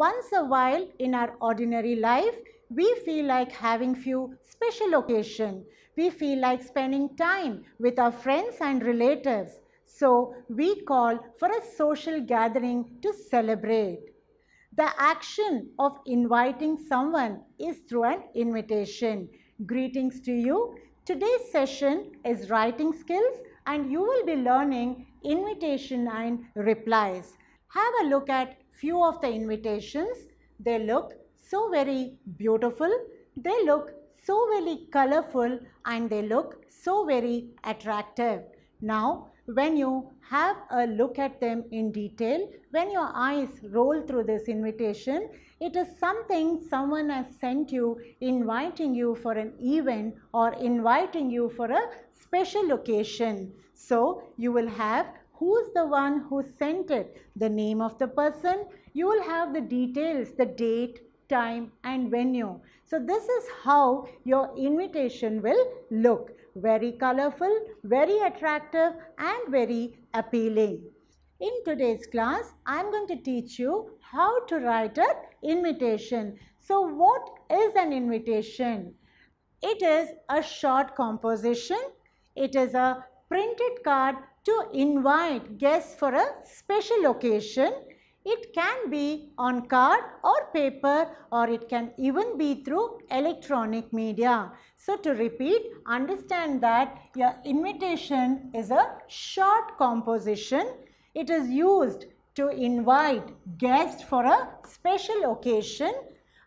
Once a while in our ordinary life, we feel like having few special occasion. We feel like spending time with our friends and relatives. So we call for a social gathering to celebrate. The action of inviting someone is through an invitation. Greetings to you. Today's session is writing skills and you will be learning invitation and replies. Have a look at few of the invitations. They look so very beautiful, they look so very colorful and they look so very attractive. Now, when you have a look at them in detail, when your eyes roll through this invitation, it is something someone has sent you inviting you for an event or inviting you for a special occasion. So, you will have who's the one who sent it, the name of the person. You will have the details, the date, time and venue. So this is how your invitation will look. Very colorful, very attractive and very appealing. In today's class, I am going to teach you how to write an invitation. So what is an invitation? It is a short composition. It is a printed card to invite guests for a special occasion. It can be on card or paper or it can even be through electronic media. So to repeat, understand that your invitation is a short composition. It is used to invite guests for a special occasion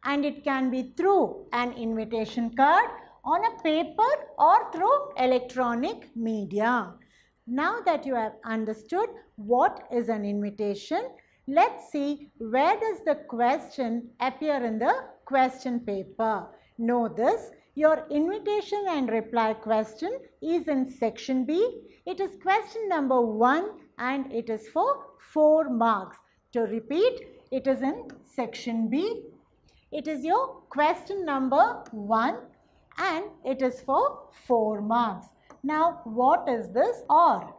and it can be through an invitation card on a paper or through electronic media. Now that you have understood what is an invitation, let's see where does the question appear in the question paper. Know this, your invitation and reply question is in section B. It is question number 1 and it is for 4 marks. To repeat, it is in section B. It is your question number 1 and it is for 4 marks. Now, what is this or?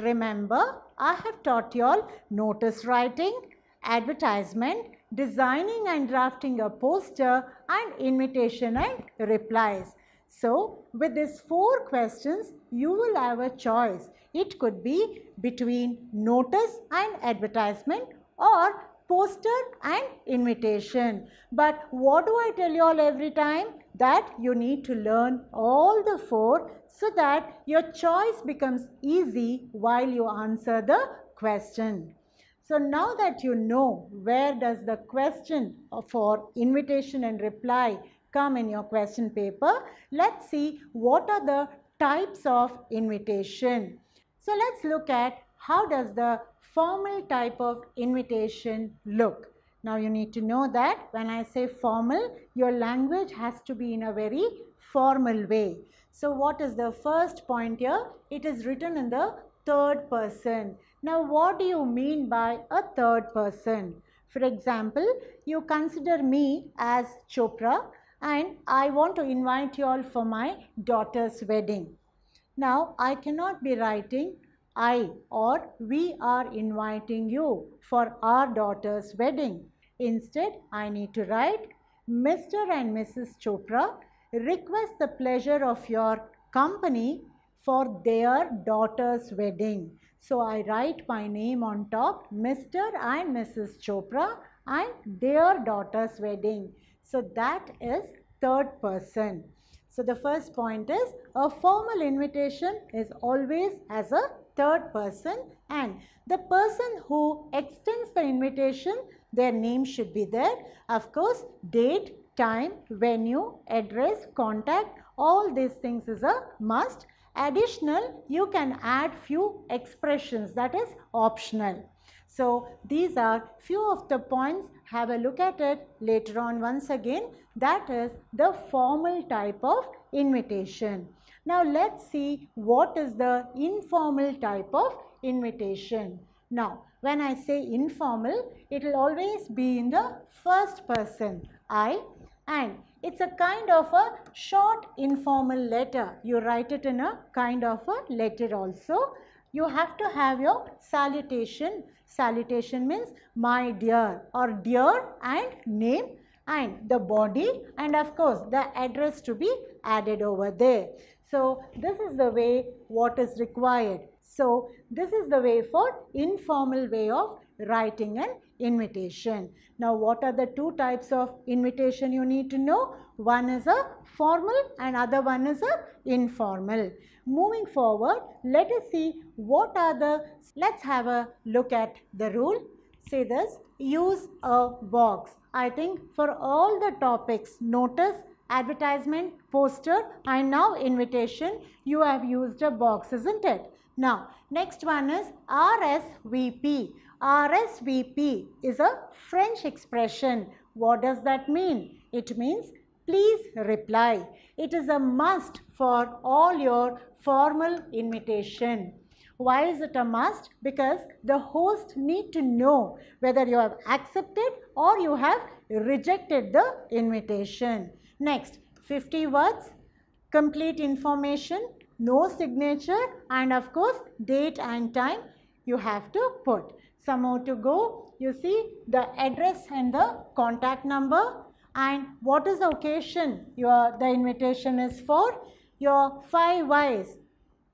Remember, I have taught you all notice writing, advertisement, designing and drafting a poster and invitation and replies. So, with these four questions, you will have a choice. It could be between notice and advertisement or poster and invitation. But what do I tell you all every time? That you need to learn all the four so that your choice becomes easy while you answer the question. So now that you know where does the question for invitation and reply come in your question paper, let's see what are the types of invitation. So let's look at how does the formal type of invitation look. Now you need to know that when I say formal, your language has to be in a very formal way. So what is the first point here? It is written in the third person. Now what do you mean by a third person? For example, you consider me as Chopra and I want to invite you all for my daughter's wedding. Now I cannot be writing I or we are inviting you for our daughter's wedding. Instead, I need to write Mr. and Mrs. Chopra request the pleasure of your company for their daughter's wedding. So, I write my name on top Mr. and Mrs. Chopra and their daughter's wedding. So, that is third person. So, the first point is a formal invitation is always as a third person and the person who extends the invitation, their name should be there. Of course, date, time, venue, address, contact, all these things is a must. Additional, you can add few expressions that is optional. So, these are few of the points have a look at it later on once again that is the formal type of invitation. Now let's see what is the informal type of invitation. Now when I say informal, it will always be in the first person, I and it's a kind of a short informal letter. You write it in a kind of a letter also. You have to have your salutation. Salutation means my dear or dear and name and the body and of course the address to be added over there. So this is the way what is required. So this is the way for informal way of writing an invitation. Now what are the two types of invitation you need to know? One is a formal and other one is a informal. Moving forward, let us see what are the, let's have a look at the rule. Say this, use a box. I think for all the topics, notice advertisement, poster and now invitation. You have used a box, isn't it? Now, next one is RSVP. RSVP is a French expression. What does that mean? It means please reply. It is a must for all your formal invitation. Why is it a must? Because the host need to know whether you have accepted or you have rejected the invitation. Next, 50 words, complete information, no signature and of course date and time you have to put. Some more to go, you see the address and the contact number and what is the occasion your the invitation is for, your five whys,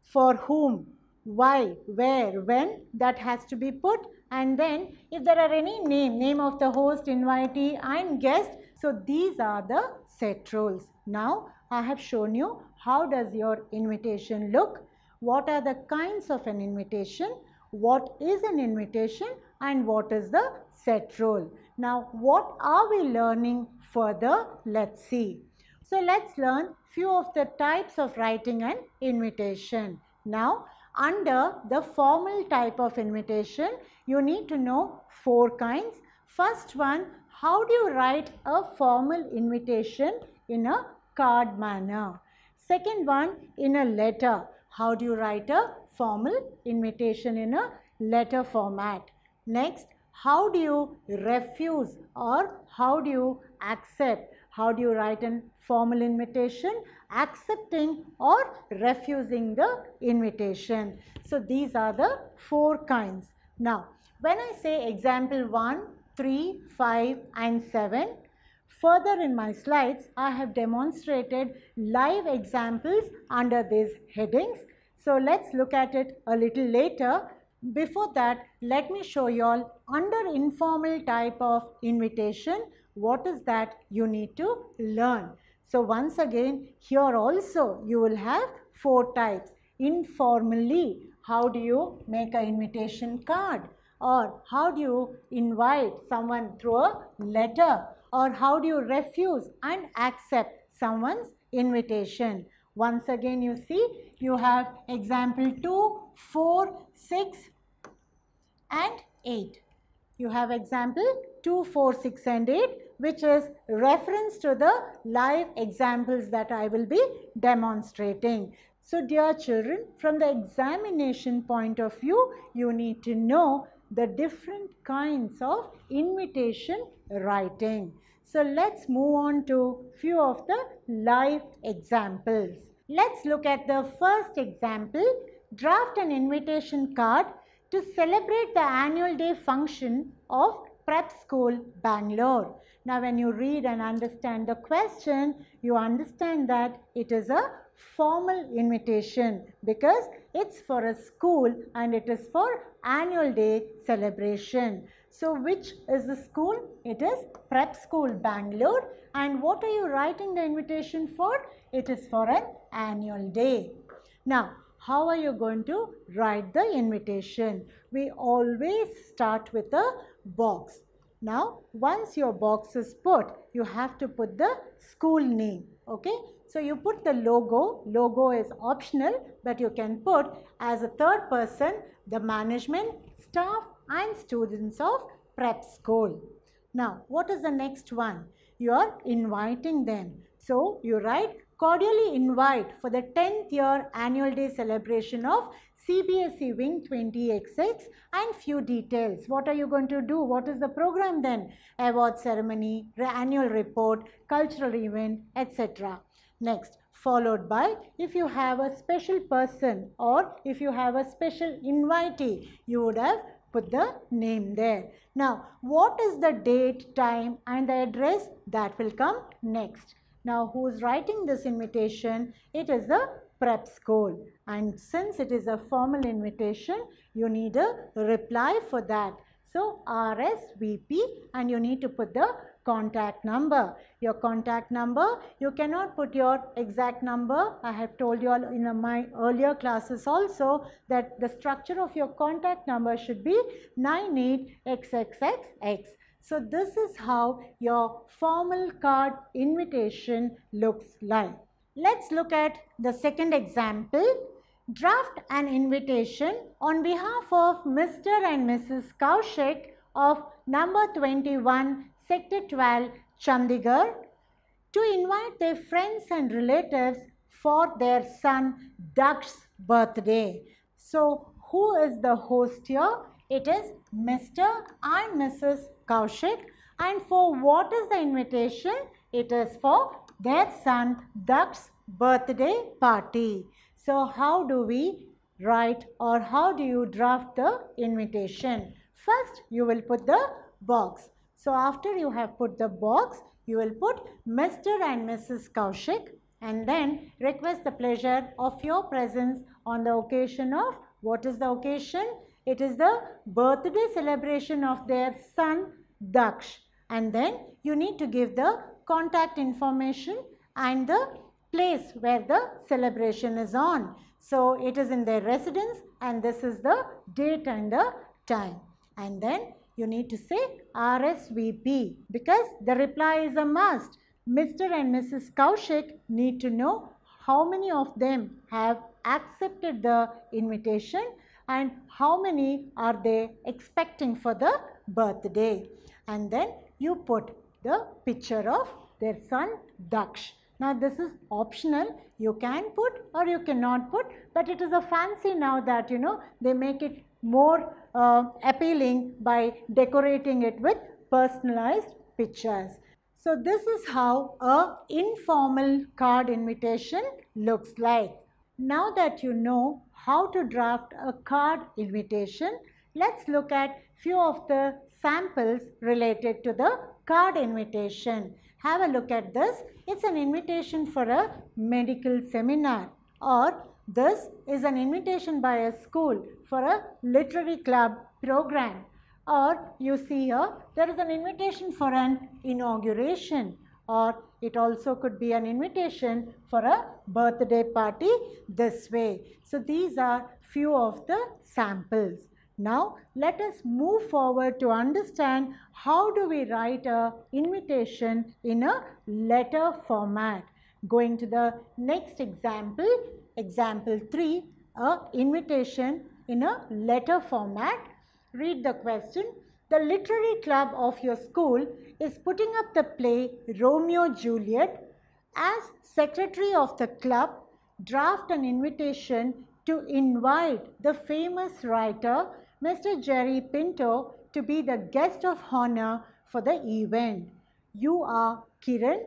for whom, why, where, when that has to be put and then if there are any name, name of the host, invitee and guest so these are the set rules. Now I have shown you how does your invitation look, what are the kinds of an invitation, what is an invitation and what is the set rule. Now what are we learning further? Let's see. So let's learn few of the types of writing an invitation. Now under the formal type of invitation, you need to know four kinds. First one how do you write a formal invitation in a card manner? Second one, in a letter. How do you write a formal invitation in a letter format? Next, how do you refuse or how do you accept? How do you write a formal invitation? Accepting or refusing the invitation. So, these are the four kinds. Now, when I say example 1, 3, 5 and 7. Further in my slides, I have demonstrated live examples under these headings. So let's look at it a little later. Before that, let me show you all under informal type of invitation, what is that you need to learn. So once again, here also you will have four types. Informally, how do you make an invitation card? or how do you invite someone through a letter or how do you refuse and accept someone's invitation. Once again you see you have example 2, 4, 6 and 8. You have example 2, 4, 6 and 8 which is reference to the live examples that I will be demonstrating. So dear children, from the examination point of view, you need to know the different kinds of invitation writing. So let's move on to few of the live examples. Let's look at the first example, draft an invitation card to celebrate the annual day function of Prep School Bangalore. Now when you read and understand the question, you understand that it is a formal invitation because it's for a school and it is for annual day celebration. So which is the school? It is Prep School Bangalore and what are you writing the invitation for? It is for an annual day. Now how are you going to write the invitation? We always start with a box. Now once your box is put, you have to put the school name. Okay, so you put the logo, logo is optional, but you can put as a third person the management, staff and students of prep school. Now, what is the next one? You are inviting them. So you write cordially invite for the 10th year annual day celebration of CBSE Wing 20XX and few details. What are you going to do? What is the program then? Award ceremony, annual report, cultural event, etc. Next, followed by if you have a special person or if you have a special invitee, you would have put the name there. Now, what is the date, time and the address? That will come next. Now, who is writing this invitation? It is the prep school. And since it is a formal invitation, you need a reply for that. So RSVP and you need to put the contact number. Your contact number, you cannot put your exact number. I have told you all in my earlier classes also that the structure of your contact number should be 98XXXX. So this is how your formal card invitation looks like. Let's look at the second example. Draft an invitation on behalf of Mr. and Mrs. Kaushik of number 21 sector 12 Chandigarh to invite their friends and relatives for their son Daksh's birthday. So who is the host here? It is Mr. and Mrs. Kaushik and for what is the invitation? It is for their son Daksh's birthday party. So how do we write or how do you draft the invitation? First, you will put the box. So after you have put the box, you will put Mr. and Mrs. Kaushik and then request the pleasure of your presence on the occasion of, what is the occasion? It is the birthday celebration of their son Daksh. And then you need to give the contact information and the place where the celebration is on. So, it is in their residence and this is the date and the time. And then you need to say RSVP because the reply is a must. Mr. and Mrs. Kaushik need to know how many of them have accepted the invitation and how many are they expecting for the birthday. And then you put the picture of their son Daksh. Now this is optional, you can put or you cannot put but it is a fancy now that you know they make it more uh, appealing by decorating it with personalized pictures. So this is how a informal card invitation looks like. Now that you know how to draft a card invitation, let's look at few of the samples related to the card invitation. Have a look at this. It's an invitation for a medical seminar or this is an invitation by a school for a literary club program or you see here there is an invitation for an inauguration or it also could be an invitation for a birthday party this way. So, these are few of the samples. Now let us move forward to understand how do we write a invitation in a letter format. Going to the next example, example 3, a invitation in a letter format. Read the question. The literary club of your school is putting up the play Romeo Juliet. As secretary of the club, draft an invitation to invite the famous writer Mr. Jerry Pinto to be the guest of honor for the event. You are Kiran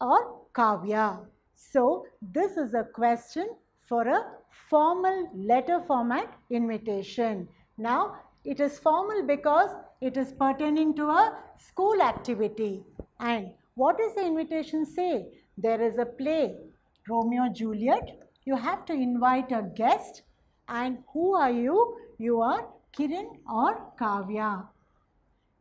or Kavya. So this is a question for a formal letter format invitation. Now it is formal because it is pertaining to a school activity. And what does the invitation say? There is a play, Romeo Juliet. You have to invite a guest and who are you? You are Kiran or Kavya.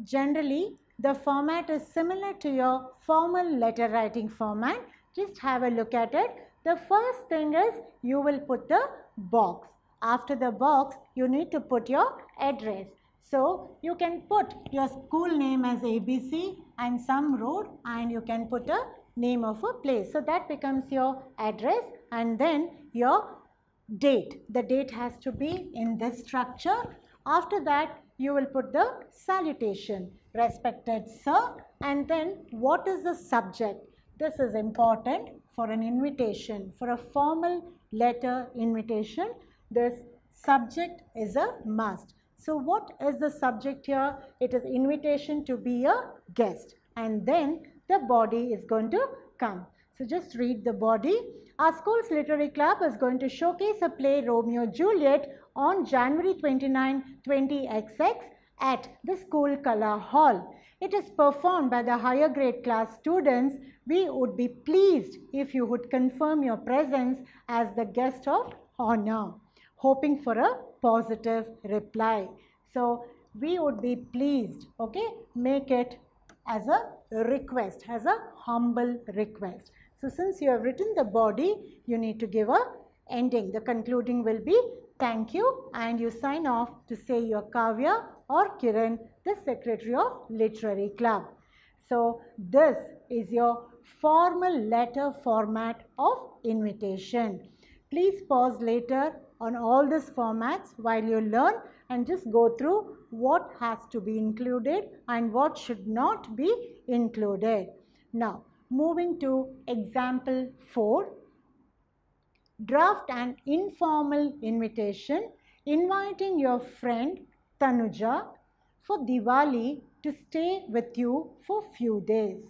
Generally, the format is similar to your formal letter writing format. Just have a look at it. The first thing is you will put the box. After the box, you need to put your address. So, you can put your school name as ABC and some road and you can put a name of a place. So, that becomes your address and then your date. The date has to be in this structure. After that, you will put the salutation, respected sir, and then what is the subject? This is important for an invitation, for a formal letter invitation. This subject is a must. So what is the subject here? It is invitation to be a guest and then the body is going to come. So just read the body. Our school's literary club is going to showcase a play Romeo Juliet on January 29, 20XX at the school color Hall. It is performed by the higher grade class students. We would be pleased if you would confirm your presence as the guest of honor, hoping for a positive reply. So we would be pleased, okay? Make it as a request, as a humble request. So, since you have written the body, you need to give a ending. The concluding will be thank you and you sign off to say your Kavya or Kiran, the secretary of literary club. So, this is your formal letter format of invitation. Please pause later on all these formats while you learn and just go through what has to be included and what should not be included. Now, Moving to example 4, draft an informal invitation inviting your friend Tanuja for Diwali to stay with you for few days.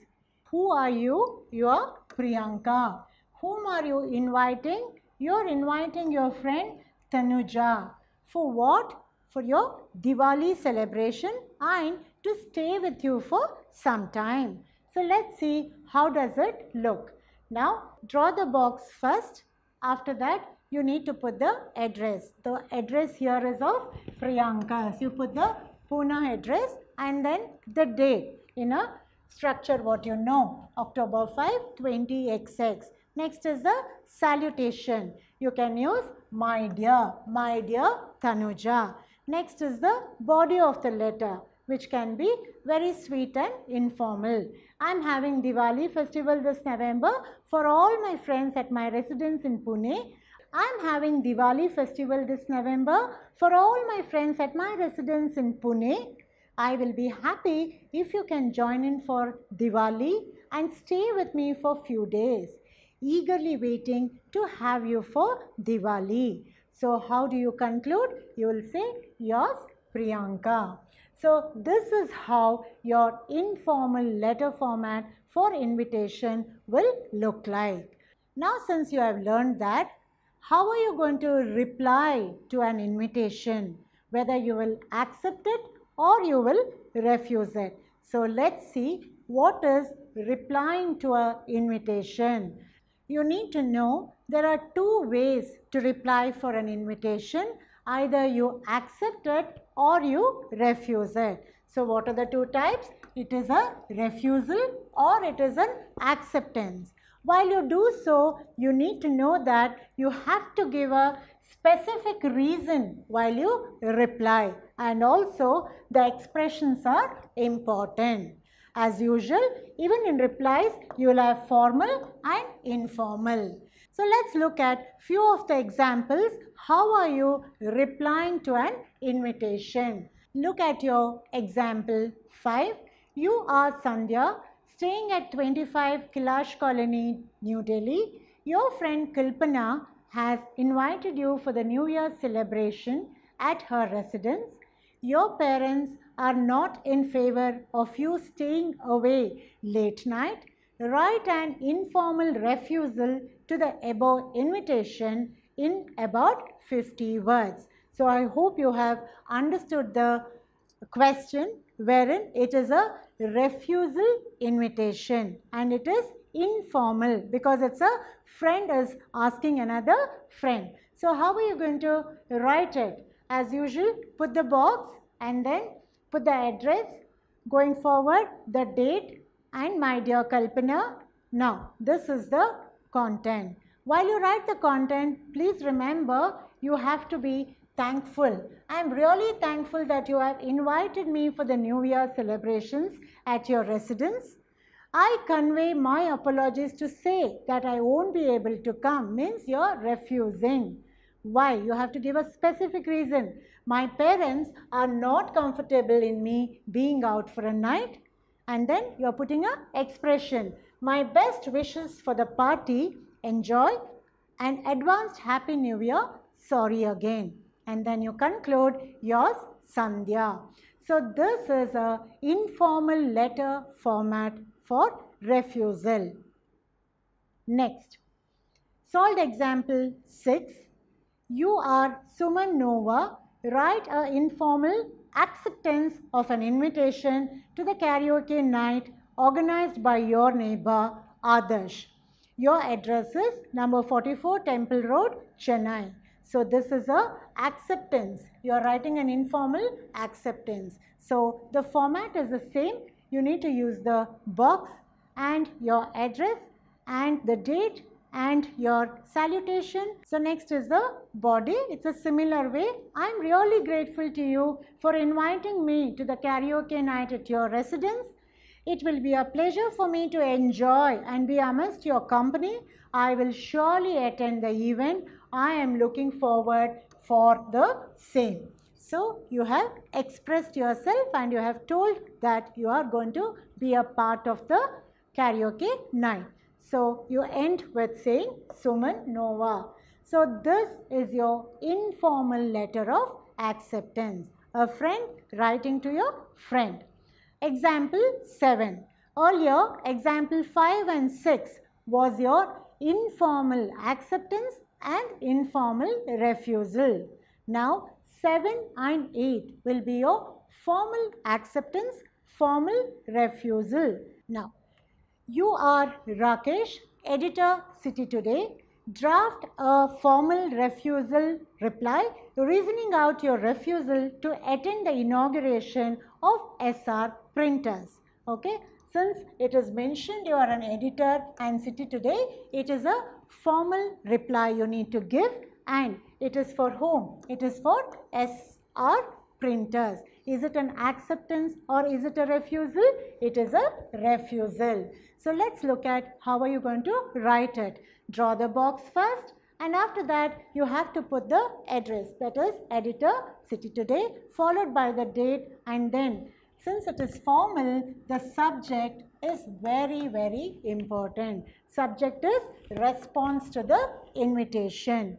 Who are you? You are Priyanka. Whom are you inviting? You are inviting your friend Tanuja. For what? For your Diwali celebration and to stay with you for some time. So let's see how does it look? Now draw the box first. After that you need to put the address. The address here is of Priyanka. So you put the Pune address and then the date in a structure what you know. October 5, 20XX. Next is the salutation. You can use my dear, my dear Tanuja. Next is the body of the letter which can be very sweet and informal. I am having Diwali festival this November for all my friends at my residence in Pune. I am having Diwali festival this November for all my friends at my residence in Pune. I will be happy if you can join in for Diwali and stay with me for few days, eagerly waiting to have you for Diwali. So how do you conclude? You will say, yours Priyanka. So this is how your informal letter format for invitation will look like. Now since you have learned that, how are you going to reply to an invitation? Whether you will accept it or you will refuse it. So let's see what is replying to an invitation. You need to know there are two ways to reply for an invitation Either you accept it or you refuse it. So what are the two types? It is a refusal or it is an acceptance. While you do so, you need to know that you have to give a specific reason while you reply and also the expressions are important. As usual, even in replies, you will have formal and informal. So let's look at few of the examples. How are you replying to an invitation? Look at your example 5. You are Sandhya staying at 25 Kilash Colony, New Delhi. Your friend Kalpana has invited you for the New Year celebration at her residence. Your parents are not in favor of you staying away late night. Write an informal refusal to the above invitation in about 50 words. So I hope you have understood the question wherein it is a refusal invitation and it is informal because it's a friend is asking another friend. So how are you going to write it? As usual put the box and then put the address going forward the date and my dear Kalpana. Now this is the content. While you write the content, please remember you have to be thankful. I am really thankful that you have invited me for the New Year celebrations at your residence. I convey my apologies to say that I won't be able to come means you're refusing. Why? You have to give a specific reason. My parents are not comfortable in me being out for a night and then you're putting a expression my best wishes for the party. Enjoy and advanced Happy New Year. Sorry again. And then you conclude yours, Sandhya. So this is a informal letter format for refusal. Next, solved example 6. You are Suman Nova. Write a informal acceptance of an invitation to the karaoke night organized by your neighbor Adarsh. Your address is number 44 Temple Road, Chennai. So this is a acceptance. You are writing an informal acceptance. So the format is the same. You need to use the box and your address and the date and your salutation. So next is the body. It's a similar way. I'm really grateful to you for inviting me to the karaoke night at your residence. It will be a pleasure for me to enjoy and be amongst your company. I will surely attend the event. I am looking forward for the same. So, you have expressed yourself and you have told that you are going to be a part of the karaoke night. So, you end with saying Suman Nova. So, this is your informal letter of acceptance. A friend writing to your friend. Example 7. Earlier, example 5 and 6 was your informal acceptance and informal refusal. Now, 7 and 8 will be your formal acceptance, formal refusal. Now, you are Rakesh, editor City Today draft a formal refusal reply reasoning out your refusal to attend the inauguration of SR printers. Okay. Since it is mentioned you are an editor and city today, it is a formal reply you need to give and it is for whom? It is for SR printers. Is it an acceptance or is it a refusal? It is a refusal. So let's look at how are you going to write it. Draw the box first and after that you have to put the address that is editor city today followed by the date and then since it is formal the subject is very very important. Subject is response to the invitation.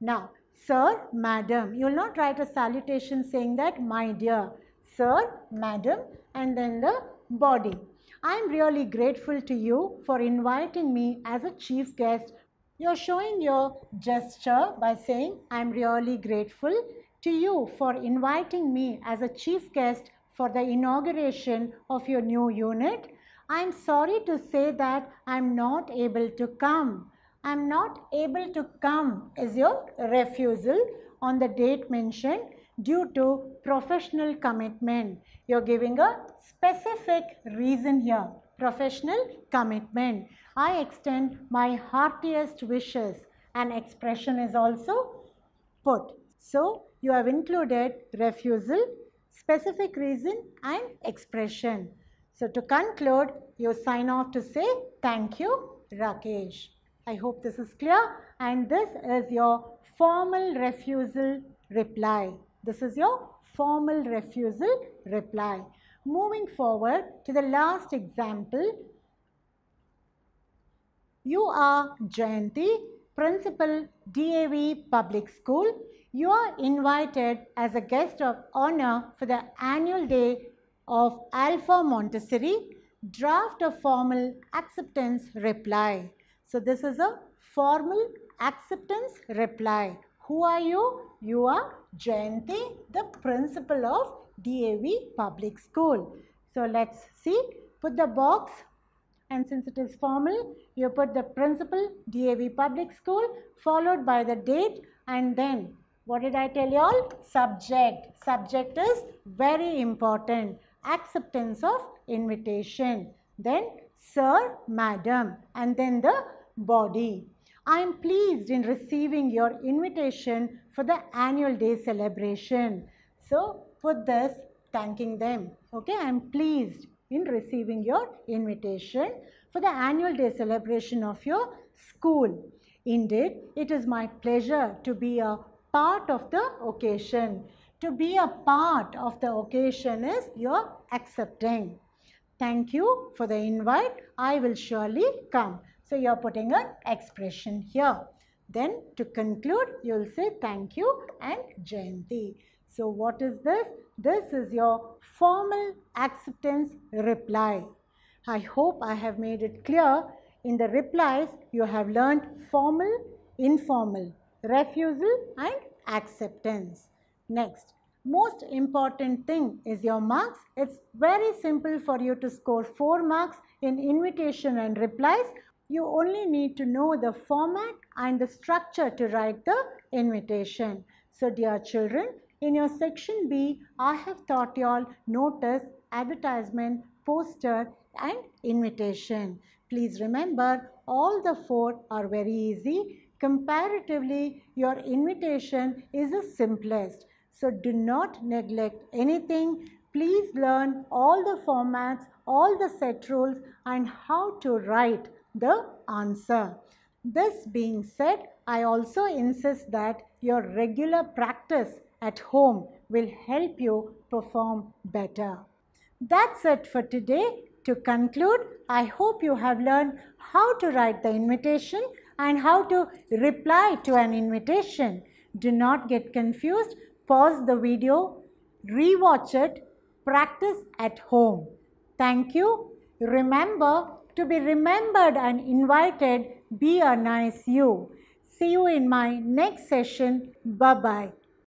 Now sir, madam. You will not write a salutation saying that my dear, sir, madam and then the body. I am really grateful to you for inviting me as a chief guest. You are showing your gesture by saying I am really grateful to you for inviting me as a chief guest for the inauguration of your new unit. I am sorry to say that I am not able to come. I am not able to come is your refusal on the date mentioned due to professional commitment. You are giving a specific reason here, professional commitment. I extend my heartiest wishes. An expression is also put. So, you have included refusal, specific reason and expression. So, to conclude, you sign off to say thank you Rakesh. I hope this is clear and this is your formal refusal reply. This is your formal refusal reply. Moving forward to the last example, you are Jayanti, Principal DAV Public School. You are invited as a guest of honor for the annual day of Alpha Montessori. Draft a formal acceptance reply. So this is a formal acceptance reply. Who are you? You are Jayanti, the principal of DAV public school. So let's see, put the box and since it is formal, you put the principal DAV public school followed by the date and then what did I tell you all? Subject. Subject is very important. Acceptance of invitation. Then sir, madam and then the body. I am pleased in receiving your invitation for the annual day celebration. So put this thanking them. Okay, I am pleased in receiving your invitation for the annual day celebration of your school. Indeed, it is my pleasure to be a part of the occasion. To be a part of the occasion is your accepting. Thank you for the invite. I will surely come. So you are putting an expression here. Then to conclude, you will say thank you and Jayanti. So what is this? This is your formal acceptance reply. I hope I have made it clear. In the replies, you have learned formal, informal, refusal and acceptance. Next, most important thing is your marks. It's very simple for you to score 4 marks in invitation and replies you only need to know the format and the structure to write the invitation. So dear children, in your section B, I have taught you all notice, advertisement, poster and invitation. Please remember all the four are very easy. Comparatively, your invitation is the simplest. So do not neglect anything. Please learn all the formats, all the set rules and how to write the answer. This being said, I also insist that your regular practice at home will help you perform better. That's it for today. To conclude, I hope you have learned how to write the invitation and how to reply to an invitation. Do not get confused. Pause the video, rewatch it, practice at home. Thank you. Remember, to be remembered and invited, be a nice you. See you in my next session. Bye-bye.